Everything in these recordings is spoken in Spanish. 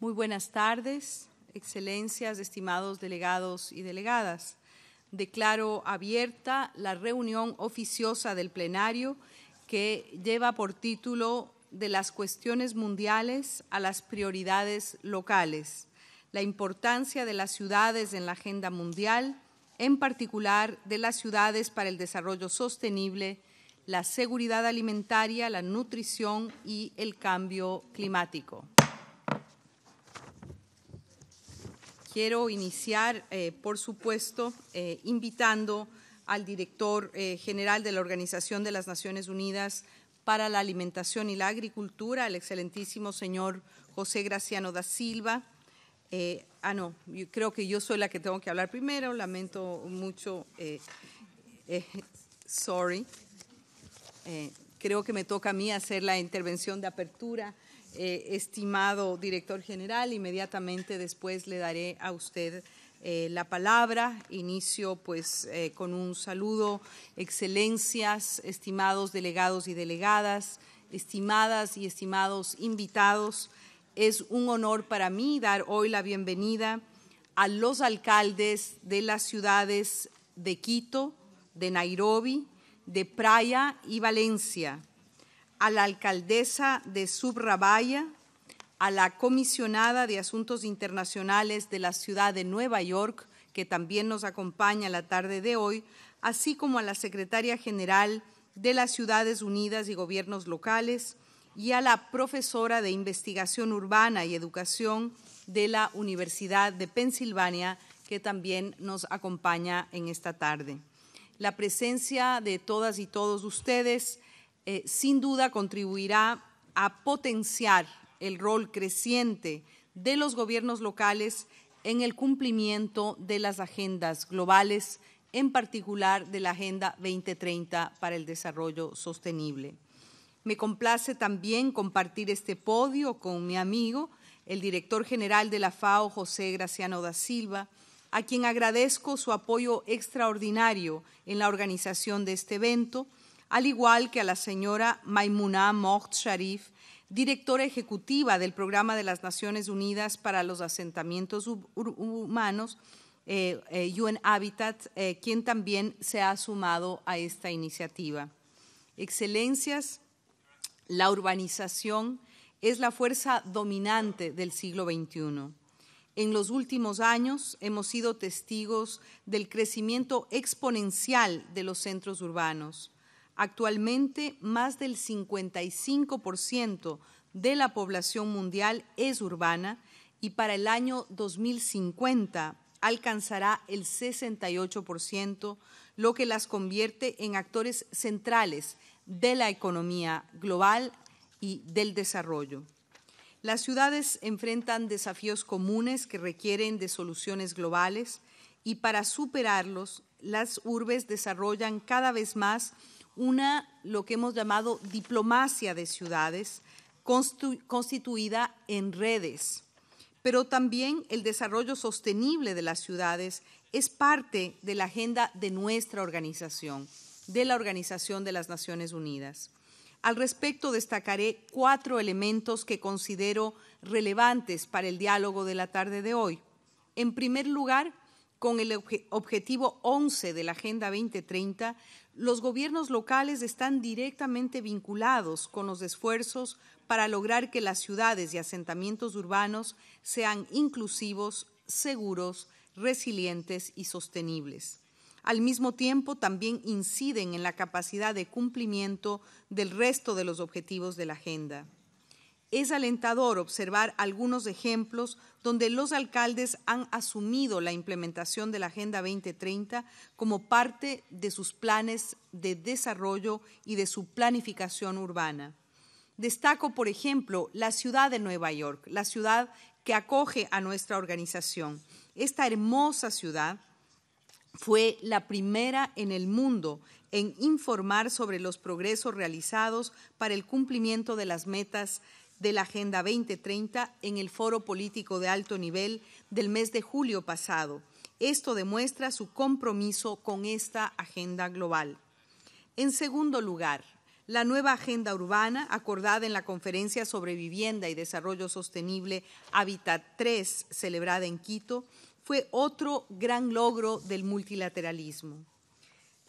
Muy buenas tardes, excelencias, estimados delegados y delegadas. Declaro abierta la reunión oficiosa del plenario que lleva por título de las cuestiones mundiales a las prioridades locales, la importancia de las ciudades en la agenda mundial, en particular de las ciudades para el desarrollo sostenible, la seguridad alimentaria, la nutrición y el cambio climático. quiero iniciar, eh, por supuesto, eh, invitando al director eh, general de la Organización de las Naciones Unidas para la Alimentación y la Agricultura, el excelentísimo señor José Graciano da Silva. ah, no, creo que yo soy la que tengo que hablar primero, lamento mucho, sorry. creo que me toca a mí hacer la intervención de apertura. Eh, estimado director general. Inmediatamente después le daré a usted eh, la palabra. Inicio pues eh, con un saludo, excelencias, estimados delegados y delegadas, estimadas y estimados invitados. Es un honor para mí dar hoy la bienvenida a los alcaldes de las ciudades de Quito, de Nairobi, de Praia y Valencia a la alcaldesa de Subrabaya, a la comisionada de Asuntos Internacionales de la Ciudad de Nueva York, que también nos acompaña la tarde de hoy, así como a la secretaria general de las Ciudades Unidas y Gobiernos Locales y a la profesora de Investigación Urbana y Educación de la Universidad de Pensilvania, que también nos acompaña en esta tarde. La presencia de todas y todos ustedes eh, sin duda contribuirá a potenciar el rol creciente de los gobiernos locales en el cumplimiento de las agendas globales, en particular de la Agenda 2030 para el Desarrollo Sostenible. Me complace también compartir este podio con mi amigo, el director general de la FAO, José Graciano da Silva, a quien agradezco su apoyo extraordinario en la organización de este evento al igual que a la señora Maimuna Moht Sharif, directora ejecutiva del Programa de las Naciones Unidas para los Asentamientos Humanos, eh, eh, UN Habitat, eh, quien también se ha sumado a esta iniciativa. Excelencias, la urbanización es la fuerza dominante del siglo XXI. En los últimos años hemos sido testigos del crecimiento exponencial de los centros urbanos. Actualmente, más del 55% de la población mundial es urbana y para el año 2050 alcanzará el 68%, lo que las convierte en actores centrales de la economía global y del desarrollo. Las ciudades enfrentan desafíos comunes que requieren de soluciones globales y para superarlos, las urbes desarrollan cada vez más una, lo que hemos llamado diplomacia de ciudades, constituida en redes, pero también el desarrollo sostenible de las ciudades es parte de la agenda de nuestra organización, de la Organización de las Naciones Unidas. Al respecto, destacaré cuatro elementos que considero relevantes para el diálogo de la tarde de hoy. En primer lugar, con el objetivo 11 de la Agenda 2030, los gobiernos locales están directamente vinculados con los esfuerzos para lograr que las ciudades y asentamientos urbanos sean inclusivos, seguros, resilientes y sostenibles. Al mismo tiempo, también inciden en la capacidad de cumplimiento del resto de los objetivos de la agenda. Es alentador observar algunos ejemplos donde los alcaldes han asumido la implementación de la Agenda 2030 como parte de sus planes de desarrollo y de su planificación urbana. Destaco, por ejemplo, la ciudad de Nueva York, la ciudad que acoge a nuestra organización. Esta hermosa ciudad fue la primera en el mundo en informar sobre los progresos realizados para el cumplimiento de las metas de la Agenda 2030 en el Foro Político de Alto Nivel del mes de julio pasado. Esto demuestra su compromiso con esta agenda global. En segundo lugar, la nueva agenda urbana acordada en la Conferencia sobre Vivienda y Desarrollo Sostenible Habitat 3 celebrada en Quito fue otro gran logro del multilateralismo.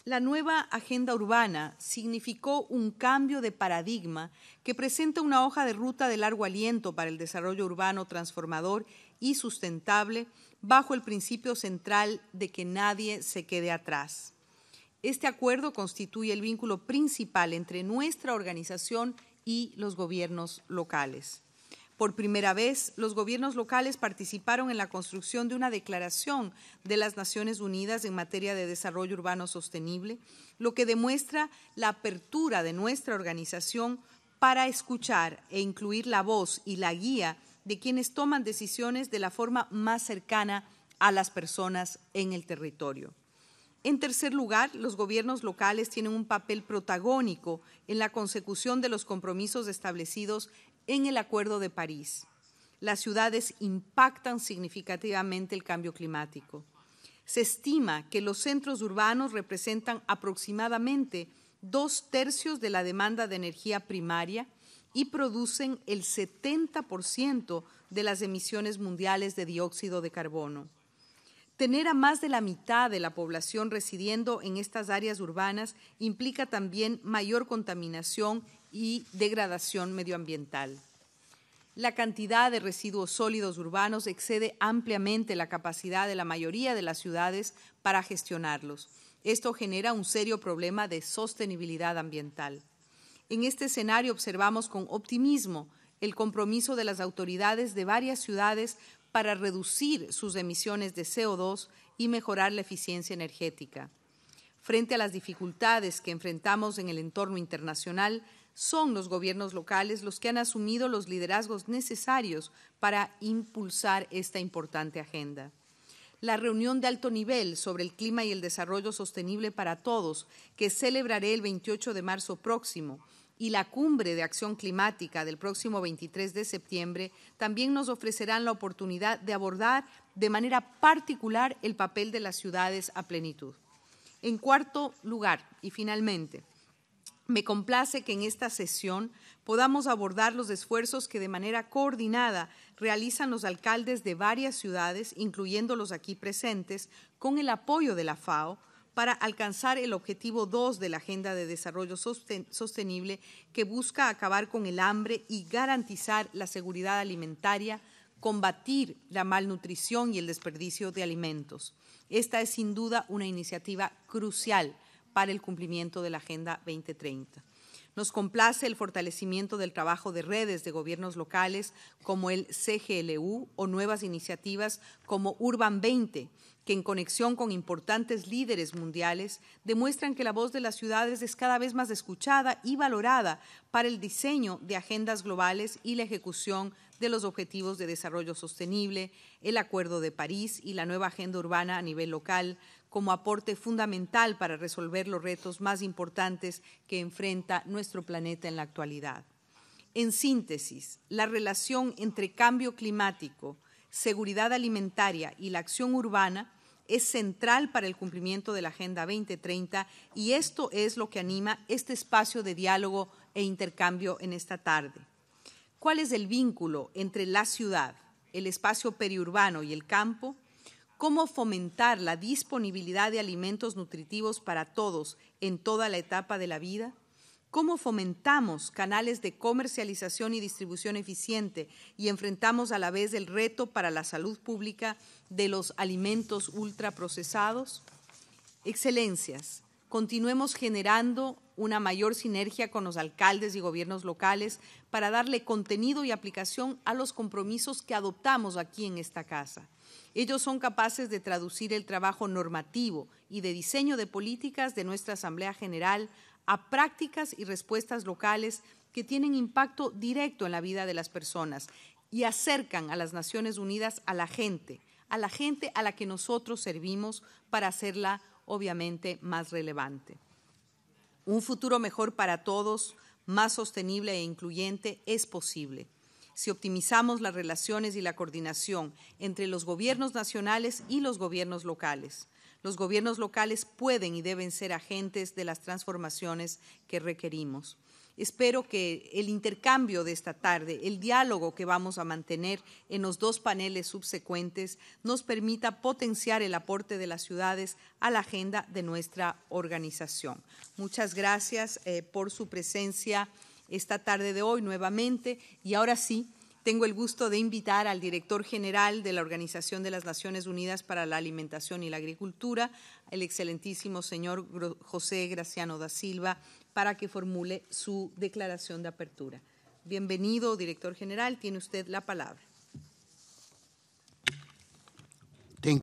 La nueva agenda urbana significó un cambio de paradigma que presenta una hoja de ruta de largo aliento para el desarrollo urbano transformador y sustentable bajo el principio central de que nadie se quede atrás. Este acuerdo constituye el vínculo principal entre nuestra organización y los gobiernos locales. Por primera vez, los gobiernos locales participaron en la construcción de una declaración de las Naciones Unidas en materia de desarrollo urbano sostenible, lo que demuestra la apertura de nuestra organización para escuchar e incluir la voz y la guía de quienes toman decisiones de la forma más cercana a las personas en el territorio. En tercer lugar, los gobiernos locales tienen un papel protagónico en la consecución de los compromisos establecidos en el Acuerdo de París. Las ciudades impactan significativamente el cambio climático. Se estima que los centros urbanos representan aproximadamente dos tercios de la demanda de energía primaria y producen el 70% de las emisiones mundiales de dióxido de carbono. Tener a más de la mitad de la población residiendo en estas áreas urbanas implica también mayor contaminación y degradación medioambiental. La cantidad de residuos sólidos urbanos excede ampliamente la capacidad de la mayoría de las ciudades para gestionarlos. Esto genera un serio problema de sostenibilidad ambiental. En este escenario observamos con optimismo el compromiso de las autoridades de varias ciudades para reducir sus emisiones de CO2 y mejorar la eficiencia energética. Frente a las dificultades que enfrentamos en el entorno internacional, son los gobiernos locales los que han asumido los liderazgos necesarios para impulsar esta importante agenda. La reunión de alto nivel sobre el clima y el desarrollo sostenible para todos, que celebraré el 28 de marzo próximo, y la cumbre de acción climática del próximo 23 de septiembre también nos ofrecerán la oportunidad de abordar de manera particular el papel de las ciudades a plenitud. En cuarto lugar, y finalmente, me complace que en esta sesión podamos abordar los esfuerzos que de manera coordinada realizan los alcaldes de varias ciudades, incluyendo los aquí presentes, con el apoyo de la FAO, para alcanzar el objetivo 2 de la Agenda de Desarrollo Sostenible que busca acabar con el hambre y garantizar la seguridad alimentaria, combatir la malnutrición y el desperdicio de alimentos. Esta es sin duda una iniciativa crucial para el cumplimiento de la Agenda 2030. Nos complace el fortalecimiento del trabajo de redes de gobiernos locales como el CGLU o nuevas iniciativas como Urban 20, que en conexión con importantes líderes mundiales demuestran que la voz de las ciudades es cada vez más escuchada y valorada para el diseño de agendas globales y la ejecución de los Objetivos de Desarrollo Sostenible, el Acuerdo de París y la nueva agenda urbana a nivel local como aporte fundamental para resolver los retos más importantes que enfrenta nuestro planeta en la actualidad. En síntesis, la relación entre cambio climático, seguridad alimentaria y la acción urbana es central para el cumplimiento de la Agenda 2030 y esto es lo que anima este espacio de diálogo e intercambio en esta tarde. ¿Cuál es el vínculo entre la ciudad, el espacio periurbano y el campo? ¿Cómo fomentar la disponibilidad de alimentos nutritivos para todos en toda la etapa de la vida? ¿Cómo fomentamos canales de comercialización y distribución eficiente y enfrentamos a la vez el reto para la salud pública de los alimentos ultraprocesados? Excelencias, continuemos generando una mayor sinergia con los alcaldes y gobiernos locales para darle contenido y aplicación a los compromisos que adoptamos aquí en esta casa. Ellos son capaces de traducir el trabajo normativo y de diseño de políticas de nuestra Asamblea General a prácticas y respuestas locales que tienen impacto directo en la vida de las personas y acercan a las Naciones Unidas a la gente, a la gente a la que nosotros servimos para hacerla obviamente más relevante. Un futuro mejor para todos, más sostenible e incluyente, es posible si optimizamos las relaciones y la coordinación entre los gobiernos nacionales y los gobiernos locales, los gobiernos locales pueden y deben ser agentes de las transformaciones que requerimos. Espero que el intercambio de esta tarde, el diálogo que vamos a mantener en los dos paneles subsecuentes, nos permita potenciar el aporte de las ciudades a la agenda de nuestra organización. Muchas gracias eh, por su presencia esta tarde de hoy nuevamente y ahora sí tengo el gusto de invitar al director general de la Organización de las Naciones Unidas para la Alimentación y la Agricultura, el excelentísimo señor José Graciano da Silva, para que formule su declaración de apertura. Bienvenido, director general, tiene usted la palabra.